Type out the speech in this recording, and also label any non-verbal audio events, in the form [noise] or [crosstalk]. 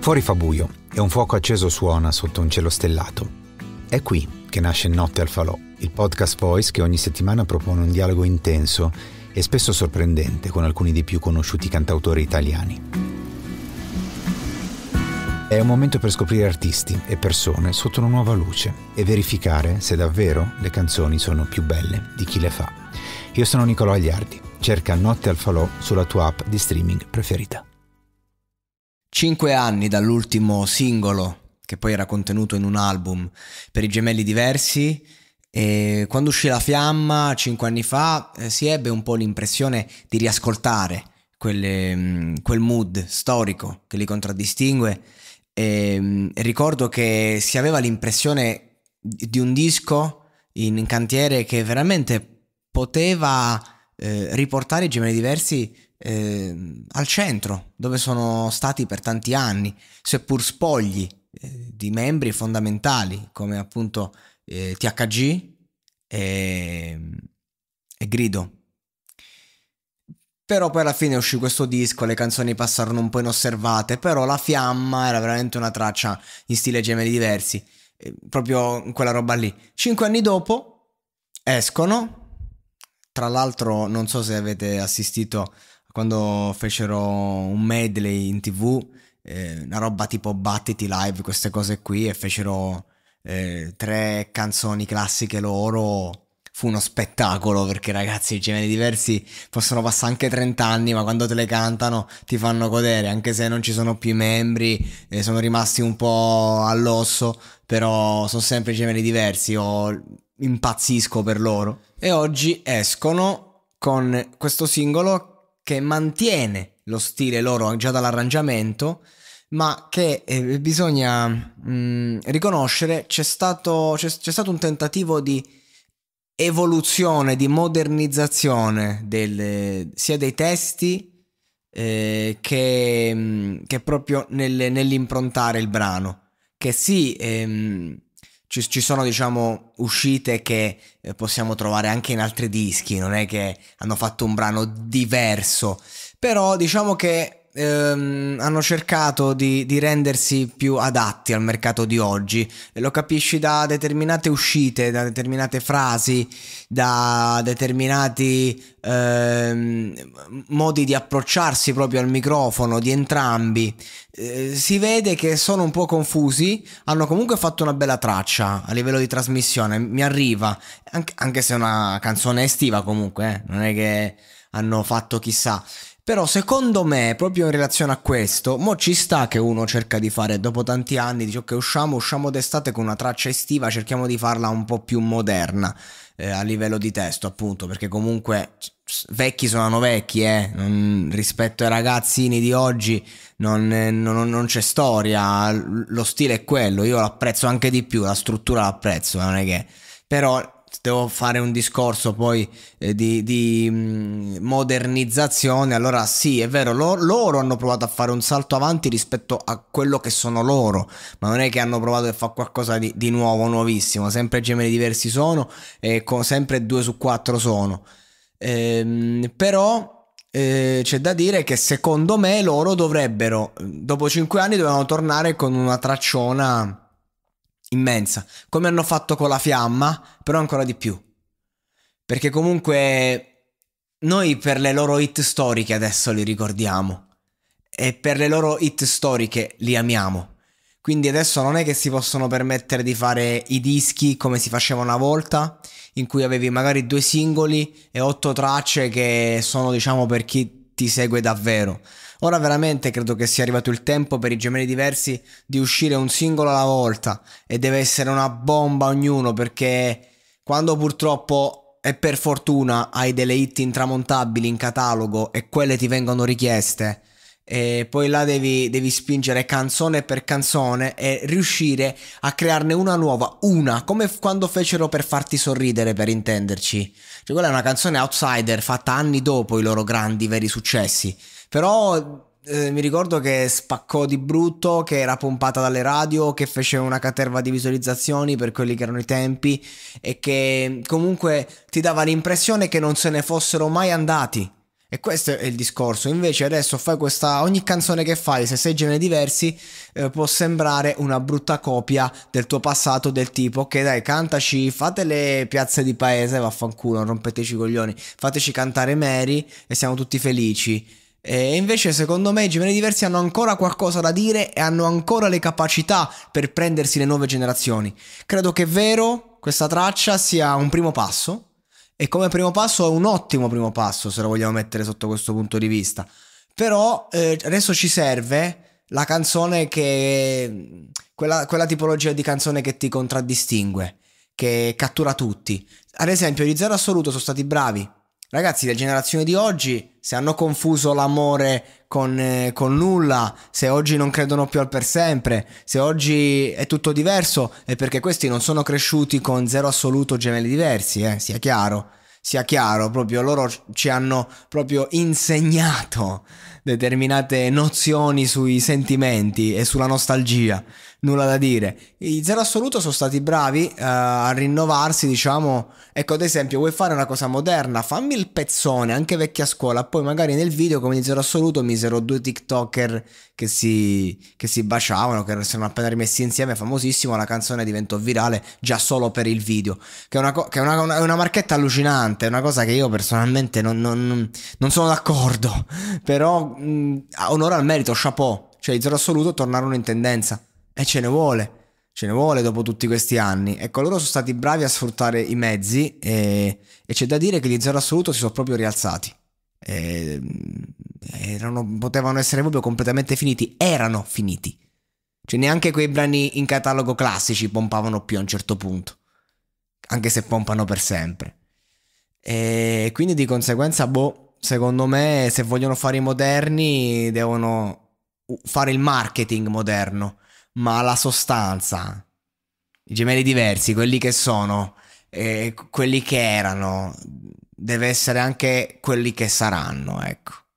Fuori fa buio e un fuoco acceso suona sotto un cielo stellato. È qui che nasce Notte al Falò, il podcast Voice che ogni settimana propone un dialogo intenso e spesso sorprendente con alcuni dei più conosciuti cantautori italiani. È un momento per scoprire artisti e persone sotto una nuova luce e verificare se davvero le canzoni sono più belle di chi le fa. Io sono Nicolò Agliardi. Cerca Notte al Falò sulla tua app di streaming preferita. Cinque anni dall'ultimo singolo, che poi era contenuto in un album, per i gemelli diversi, e quando uscì La Fiamma, cinque anni fa, eh, si ebbe un po' l'impressione di riascoltare quelle, mm, quel mood storico che li contraddistingue. Mm, e, ricordo che si aveva l'impressione di un disco in cantiere che veramente poteva eh, riportare i gemelli diversi eh, al centro, dove sono stati per tanti anni, seppur spogli eh, di membri fondamentali come appunto eh, THG e, e Grido. Però poi alla fine uscì questo disco, le canzoni passarono un po' inosservate, però La Fiamma era veramente una traccia in stile gemelli diversi, eh, proprio quella roba lì. Cinque anni dopo escono, tra l'altro non so se avete assistito quando fecero un medley in tv, eh, una roba tipo Battiti Live, queste cose qui, e fecero eh, tre canzoni classiche loro. Fu uno spettacolo perché ragazzi, cioè, i gemelli diversi possono passare anche 30 anni, ma quando te le cantano ti fanno godere, anche se non ci sono più i membri, eh, sono rimasti un po' all'osso, però sono sempre gemelli diversi, io impazzisco per loro. E oggi escono con questo singolo che mantiene lo stile loro già dall'arrangiamento, ma che eh, bisogna mh, mm, riconoscere c'è stato, c'è, c'è stato un tentativo di evoluzione, di modernizzazione del, sia dei testi eh, che, mm, che, proprio nel, nell'improntare il brano, che sì, ehm, ci, ci, sono diciamo uscite che eh, possiamo trovare anche in altri dischi, non è che hanno fatto un brano diverso, però diciamo che ehm, hanno cercato di, di, rendersi più adatti al mercato di oggi. E Lo capisci da determinate uscite, da determinate frasi, da determinati ehm, modi di approcciarsi proprio al microfono di entrambi. Eh, si vede che sono un po' confusi, hanno comunque fatto una bella traccia a livello di trasmissione, mi arriva, anche, anche se è una canzone estiva comunque, eh? non è che hanno fatto chissà. Però secondo me, proprio in relazione a questo, mo ci sta che uno cerca di fare dopo tanti anni, dice ok usciamo, usciamo d'estate con una traccia estiva, cerchiamo di farla un po' più moderna eh, a livello di testo appunto, perché comunque vecchi suonano vecchi, eh? non, rispetto ai ragazzini di oggi non, eh, non, non, c'è storia, lo stile è quello, io l'apprezzo anche di più, la struttura l'apprezzo, non è che... Però devo fare un discorso poi eh, di, di, mm, modernizzazione, allora sì, è vero, lo, loro hanno provato a fare un salto avanti rispetto a quello che sono loro, ma non è che hanno provato a fare qualcosa di, di nuovo, nuovissimo, sempre gemelli diversi sono e con, sempre due su quattro sono. Ehm, però... Eh, c'è da dire che secondo me loro dovrebbero, dopo cinque anni, dovevano tornare con una tracciona immensa, come hanno fatto con la fiamma, però ancora di più. Perché comunque noi per le loro hit storiche adesso li ricordiamo e per le loro hit storiche li amiamo. Quindi adesso non è che si possono permettere di fare i dischi come si faceva una volta, in cui avevi magari due singoli e otto tracce che sono diciamo per chi ti segue davvero. Ora veramente credo che sia arrivato il tempo per i gemelli diversi di uscire un singolo alla volta e deve essere una bomba ognuno perché quando purtroppo e per fortuna hai delle hit intramontabili in catalogo e quelle ti vengono richieste, e poi là devi, devi, spingere canzone per canzone e riuscire a crearne una nuova, una, come quando fecero per farti sorridere, per intenderci. Cioè quella è una canzone outsider fatta anni dopo i loro grandi, veri successi, però eh, mi ricordo che spaccò di brutto, che era pompata dalle radio, che fece una caterva di visualizzazioni per quelli che erano i tempi e che comunque ti dava l'impressione che non se ne fossero mai andati e questo è il discorso. Invece adesso fai questa. Ogni canzone che fai, se sei generi diversi, eh, può sembrare una brutta copia del tuo passato. Del tipo, ok, dai, cantaci, fate le piazze di paese, vaffanculo, rompeteci i coglioni. Fateci cantare Mary e siamo tutti felici. E invece, secondo me, i gemelli diversi hanno ancora qualcosa da dire e hanno ancora le capacità per prendersi le nuove generazioni. Credo che è vero, questa traccia sia un primo passo e come primo passo è un ottimo primo passo, se lo vogliamo mettere sotto questo punto di vista. Però eh, adesso ci serve la canzone che... Quella, quella tipologia di canzone che ti contraddistingue, che cattura tutti. Ad esempio, di Zero Assoluto sono stati bravi Ragazzi, le generazioni di oggi, se hanno confuso l'amore con, eh, con, nulla, se oggi non credono più al per sempre, se oggi è tutto diverso, è perché questi non sono cresciuti con zero assoluto gemelli diversi, eh, sia chiaro. Sia chiaro, proprio loro ci hanno proprio insegnato determinate nozioni sui sentimenti e sulla nostalgia, nulla da dire. I Zero Assoluto sono stati bravi eh, a rinnovarsi, diciamo, ecco ad esempio vuoi fare una cosa moderna, fammi il pezzone, anche vecchia scuola, poi magari nel video come di Zero Assoluto misero due TikToker che si, che si baciavano, che erano appena rimessi insieme, famosissimo, la canzone diventò virale già solo per il video, che è una, co- che è una, una, una marchetta allucinante, è una cosa che io personalmente non, non, non sono d'accordo, [laughs] però mh, onore al merito, chapeau. Cioè, i zero assoluto tornarono in tendenza. E ce ne vuole. Ce ne vuole dopo tutti questi anni. Ecco, loro sono stati bravi a sfruttare i mezzi e, e c'è da dire che gli zero assoluto si sono proprio rialzati. E, erano, potevano essere proprio completamente finiti. Erano finiti. Cioè, neanche quei brani in catalogo classici pompavano più a un certo punto. Anche se pompano per sempre. E quindi di conseguenza, boh secondo me, se vogliono fare i moderni, devono fare il marketing moderno, ma la sostanza, i gemelli diversi, quelli che sono, eh, quelli che erano, deve essere anche quelli che saranno, ecco.